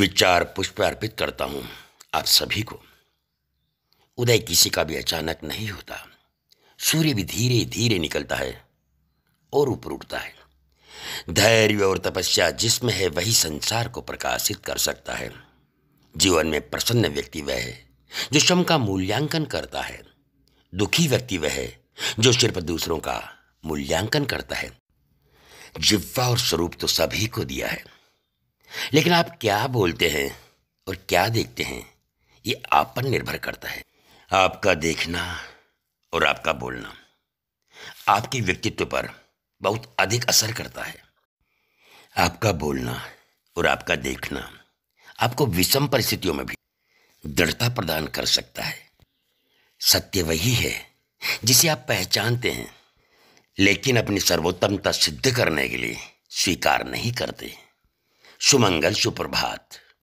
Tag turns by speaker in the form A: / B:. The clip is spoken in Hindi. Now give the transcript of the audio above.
A: विचार पुष्प अर्पित करता हूं आप सभी को उदय किसी का भी अचानक नहीं होता सूर्य भी धीरे धीरे निकलता है और ऊपर उठता है धैर्य और तपस्या जिसमें है वही संसार को प्रकाशित कर सकता है जीवन में प्रसन्न व्यक्ति वह है जो श्रम का मूल्यांकन करता है दुखी व्यक्ति वह है जो सिर्फ दूसरों का मूल्यांकन करता है जिव्वा और स्वरूप तो सभी को दिया है लेकिन आप क्या बोलते हैं और क्या देखते हैं ये आप पर निर्भर करता है आपका देखना और आपका बोलना आपके व्यक्तित्व पर बहुत अधिक असर करता है आपका बोलना और आपका देखना आपको विषम परिस्थितियों में भी दृढ़ता प्रदान कर सकता है सत्य वही है जिसे आप पहचानते हैं लेकिन अपनी सर्वोत्तमता सिद्ध करने के लिए स्वीकार नहीं करते सुमंगल सुप्रभात